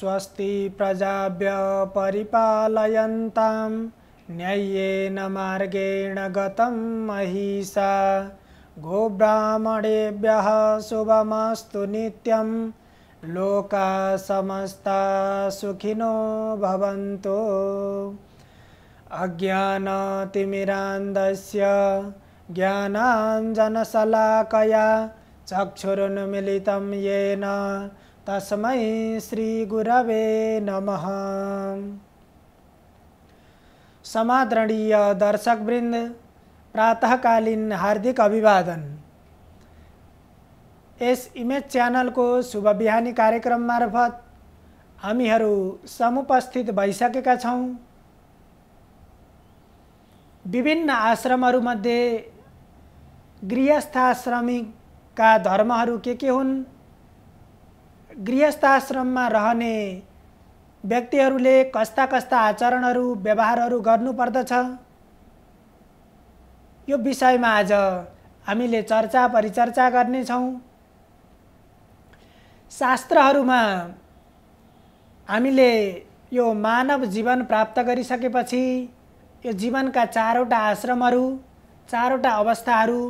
स्वस्ति प्रजाभ्य परिपालयन्तां न्याय्येन मगेण गतं महिषा गोब्राह्मणेभ्यः शुभमस्तु नित्यं लोका समस्ता सुखिनो भवन्तु अज्ञानतिमिरान्दस्य ज्ञानाञ्जनशलाकया चक्षुरुन्मिलितं येन तस्म श्रीगुरव नम समादरणीय दर्शकवृंद प्रातःकालीन हार्दिक अभिवादन इस इमेज चैनल को शुभ बिहानी कार्यक्रम मार्फत हमीर समुपस्थित भैस आश्रम मध्य गृहस्थ श्रमिक का धर्म के के गृहस्थ आश्रममा रहने व्यक्तिहरूले कस्ता कस्ता आचरणहरू व्यवहारहरू गर्नुपर्दछ यो विषयमा आज हामीले चर्चा परिचर्चा गर्नेछौँ शास्त्रहरूमा हामीले यो मानव जीवन प्राप्त गरिसकेपछि यो जीवनका चारवटा आश्रमहरू चारवटा अवस्थाहरू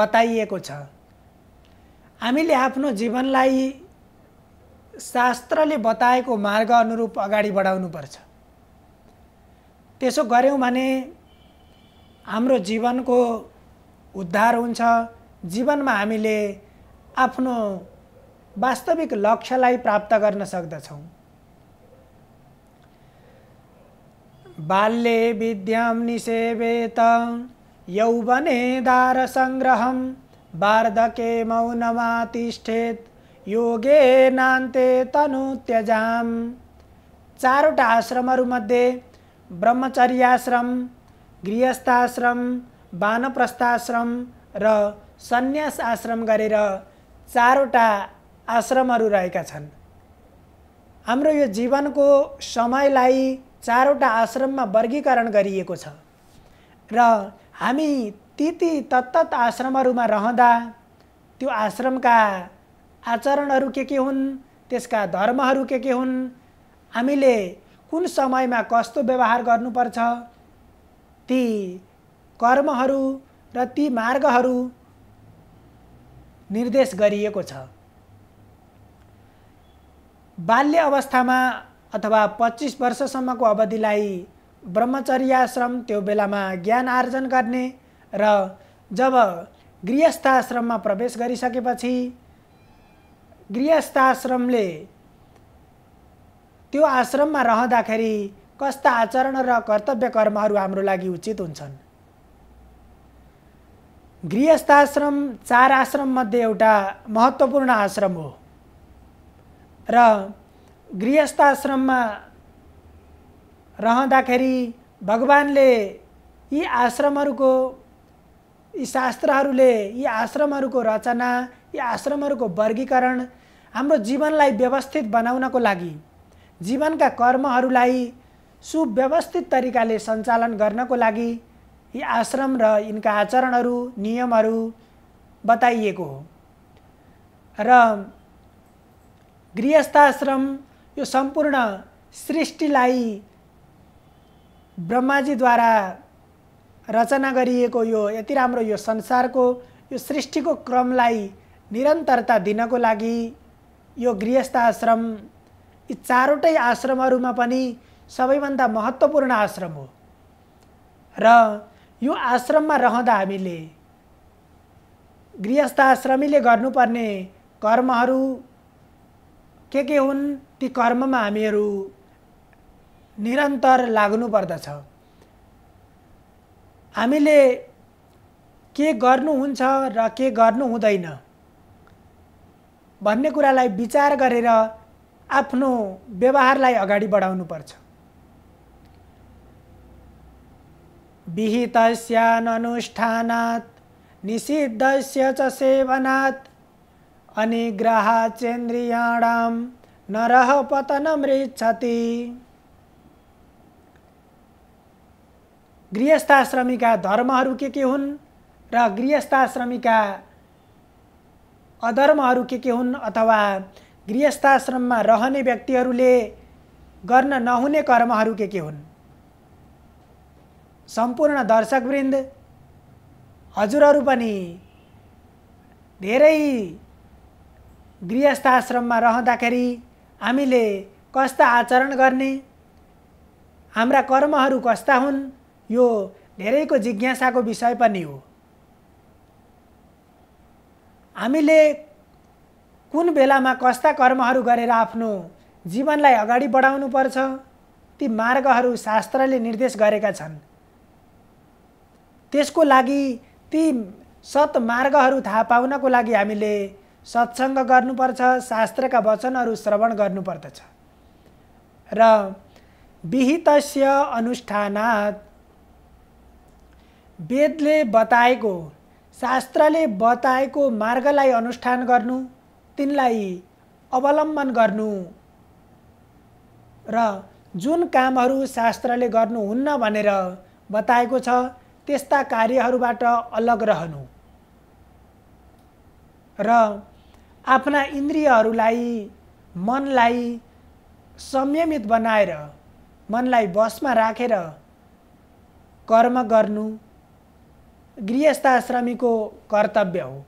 बताइएको छ हामीले आफ्नो जीवनलाई शास्त्रले बताएको मार्ग अनुरूप अगाडि बढाउनुपर्छ त्यसो गऱ्यौँ भने हाम्रो जीवनको उद्धार हुन्छ जीवनमा हामीले आफ्नो वास्तविक लक्ष्यलाई प्राप्त गर्न सक्दछौँ बाल्ये विद्याम निसेवेत यौवने दार सङ्ग्रहम वार्धके तिष्ठेत योगे नान्ते तनु त्यजाम चारवटा आश्रमहरूमध्ये ब्रह्मचर्याश्रम गृहस्थाश्रम वानप्रस्थाश्रम र सन्यास आश्रम गरेर चारवटा आश्रमहरू रहेका छन् हाम्रो यो जीवनको समयलाई चारवटा आश्रममा वर्गीकरण गरिएको छ र हामी ती ती तत्त आश्रमहरूमा रहँदा त्यो आश्रमका आचरणहरू के के हुन् त्यसका धर्महरू के के हुन् हामीले कुन समयमा कस्तो व्यवहार गर्नुपर्छ ती कर्महरू र ती मार्गहरू निर्देश गरिएको छ बाल्य अवस्थामा अथवा पच्चिस वर्षसम्मको अवधिलाई ब्रह्मचर्याश्रम त्यो बेलामा ज्ञान आर्जन गर्ने र जब आश्रममा प्रवेश गरिसकेपछि गृहस्थ आश्रमले त्यो आश्रममा रहँदाखेरि कस्ता आचरण र कर्तव्य कर्महरू हाम्रो लागि उचित हुन्छन् गृहस्थ आश्रम चार आश्रममध्ये एउटा महत्त्वपूर्ण आश्रम हो र गृहस्थ आश्रममा रहँदाखेरि भगवान्ले यी आश्रमहरूको यी शास्त्रहरूले यी आश्रमहरूको रचना यी आश्रमहरूको वर्गीकरण हाम्रो जीवनलाई व्यवस्थित बनाउनको लागि जीवनका कर्महरूलाई सुव्यवस्थित तरिकाले सञ्चालन गर्नको लागि यी आश्रम र यिनका आचरणहरू नियमहरू बताइएको हो र आश्रम यो सम्पूर्ण सृष्टिलाई ब्रह्माजीद्वारा रचना गरिएको यो यति राम्रो यो संसारको यो सृष्टिको क्रमलाई निरन्तरता दिनको लागि यो गृहस्थ आश्रम यी चारवटै आश्रमहरूमा पनि सबैभन्दा महत्त्वपूर्ण आश्रम हो र यो आश्रममा रहँदा हामीले गृहस्थ आश्रमीले गर्नुपर्ने कर्महरू के के हुन् ती कर्ममा हामीहरू निरन्तर लाग्नुपर्दछ हामीले के गर्नुहुन्छ र के गर्नु हुँदैन भन्ने कुरालाई विचार गरेर आफ्नो व्यवहारलाई अगाडि बढाउनुपर्छ विहितस्यानुष्ठानात् निषिद्धस्य च सेवनात् अनिग्रहाचेन्द्रियाणां नरह पतनमृच्छति गृहस्थाश्रमिका धर्महरू के के हुन् र गृहस्थाश्रमिका अधर्महरू के के हुन् अथवा गृहस्थाश्रममा रहने व्यक्तिहरूले गर्न नहुने कर्महरू के के हुन् सम्पूर्ण दर्शकवृन्द हजुरहरू पनि धेरै गृहस्थाश्रममा रहँदाखेरि हामीले कस्ता आचरण गर्ने हाम्रा कर्महरू कस्ता हुन् यो धेरैको जिज्ञासाको विषय पनि हो हामीले कुन बेलामा कस्ता कर्महरू गरेर आफ्नो जीवनलाई अगाडि बढाउनुपर्छ ती मार्गहरू शास्त्रले निर्देश गरेका छन् त्यसको लागि ती सत मार्गहरू थाहा पाउनको लागि हामीले सत्सङ्ग गर्नुपर्छ शास्त्रका वचनहरू श्रवण गर्नुपर्दछ र विहितस्य अनुष्ठानात् वेदले बताएको शास्त्रले बताएको मार्गलाई अनुष्ठान गर्नु तिनलाई अवलम्बन गर्नु र जुन कामहरू शास्त्रले गर्नुहुन्न भनेर बताएको छ त्यस्ता कार्यहरूबाट अलग रहनु र आफ्ना इन्द्रियहरूलाई मनलाई संयमित बनाएर मनलाई बसमा राखेर कर्म गर्नु गृहस्थ आश्रमीको कर्तव्य हो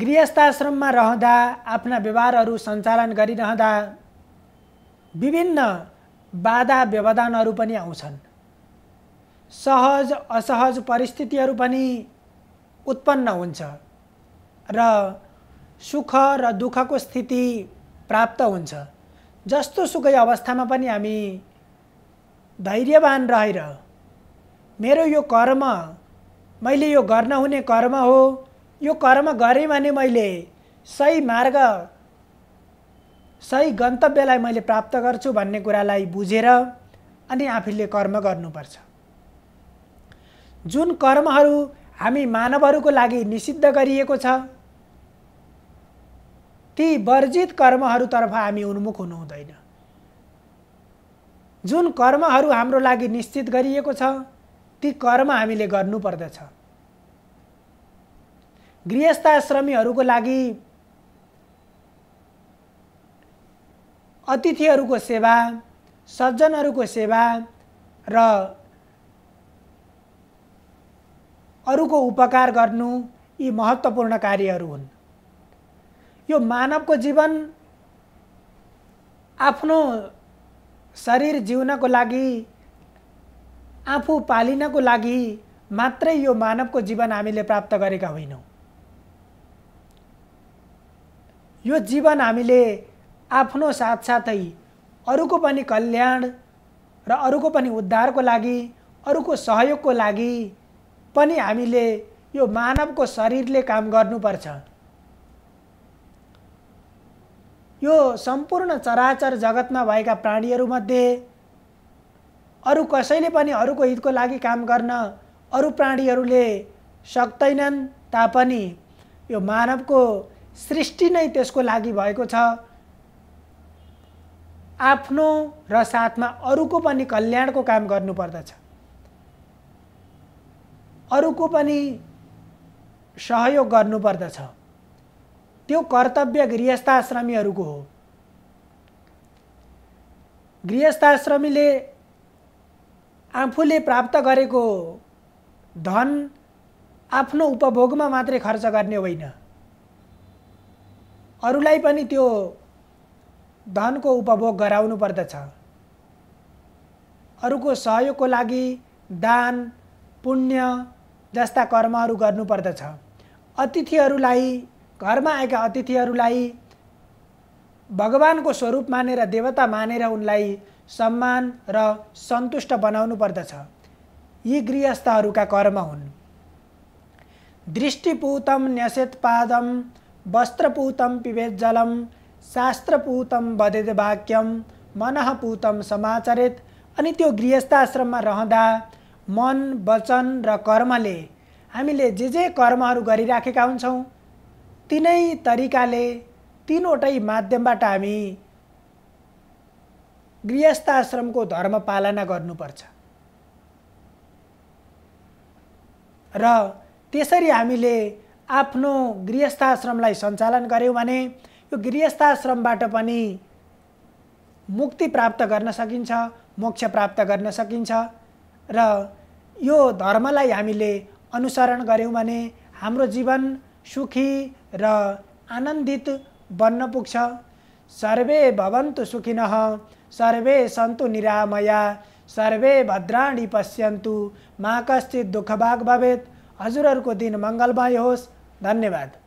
गृहस्थ आश्रममा रहँदा आफ्ना व्यवहारहरू सञ्चालन गरिरहँदा विभिन्न बाधा व्यवधानहरू पनि आउँछन् सहज असहज परिस्थितिहरू पनि उत्पन्न हुन्छ र सुख र दुःखको स्थिति प्राप्त हुन्छ जस्तो सुकै अवस्थामा पनि हामी धैर्यवान रहेर मेरो यो कर्म मैले यो गर्न हुने कर्म हो यो कर्म गरेँ भने मैले सही मार्ग सही गन्तव्यलाई मैले प्राप्त गर्छु भन्ने कुरालाई बुझेर अनि आफूले कर्म गर्नुपर्छ जुन कर्महरू हामी मानवहरूको लागि निषिद्ध गरिएको छ ती वर्जित कर्महरूतर्फ हामी उन्मुख हुनु हुँदैन जुन कर्महरू हाम्रो लागि निश्चित गरिएको छ ती कर्म हामीले गर्नुपर्दछ आश्रमीहरूको लागि अतिथिहरूको सेवा सज्जनहरूको सेवा र अरूको उपकार गर्नु यी महत्त्वपूर्ण कार्यहरू हुन् यो मानवको जीवन आफ्नो शरीर जिउनको लागि आफू पालिनको लागि मात्रै यो मानवको जीवन हामीले प्राप्त गरेका होइनौँ यो जीवन हामीले आफ्नो साथसाथै अरूको पनि कल्याण र अरूको पनि उद्धारको लागि अरूको सहयोगको लागि पनि हामीले यो मानवको शरीरले काम गर्नुपर्छ यो सम्पूर्ण चराचर जगतमा भएका प्राणीहरूमध्ये अरू कसैले पनि अरूको हितको लागि काम गर्न अरू प्राणीहरूले सक्दैनन् तापनि यो मानवको सृष्टि नै त्यसको लागि भएको छ आफ्नो र साथमा अरूको पनि कल्याणको काम गर्नुपर्दछ अरूको पनि सहयोग गर्नुपर्दछ त्यो कर्तव्य गृहस्थाश्रमीहरूको हो गृहस्थाश्रमीले आफूले प्राप्त गरेको धन आफ्नो उपभोगमा मात्रै खर्च गर्ने होइन अरूलाई पनि त्यो धनको उपभोग गराउनु पर्दछ अरूको सहयोगको लागि दान पुण्य जस्ता कर्महरू गर्नुपर्दछ अतिथिहरूलाई घरमा आएका अतिथिहरूलाई भगवानको स्वरूप मानेर देवता मानेर उनलाई सम्मान र सन्तुष्ट बनाउनु पर्दछ यी गृहस्थहरूका कर्म हुन् दृष्टिपूतम न्यसेत्पादम वस्त्रपूतम जलम शास्त्रपूतम बदेद वाक्यम मनपूतम समाचरित अनि त्यो गृहस्थ आश्रममा रहँदा मन वचन र कर्मले हामीले जे जे कर्महरू गरिराखेका हुन्छौँ तिनै तरिकाले तिनवटै माध्यमबाट हामी गृहस्थ आश्रमको धर्म पालना गर्नुपर्छ र त्यसरी हामीले आफ्नो गृहस्थ आश्रमलाई सञ्चालन गऱ्यौँ भने यो गृहस्थ आश्रमबाट पनि मुक्ति प्राप्त गर्न सकिन्छ मोक्ष प्राप्त गर्न सकिन्छ र यो धर्मलाई हामीले अनुसरण गऱ्यौँ भने हाम्रो जीवन सुखी र आनन्दित बन्न पुग्छ सर्वे भवन्तु सुखिनः सर्वे सन्तु निरामया सर्वे भद्राणी पश्यन्तु मा कश्चित दुःखभाग भवेत हजुरहरूको दिन मङ्गलमय होस् धन्यवाद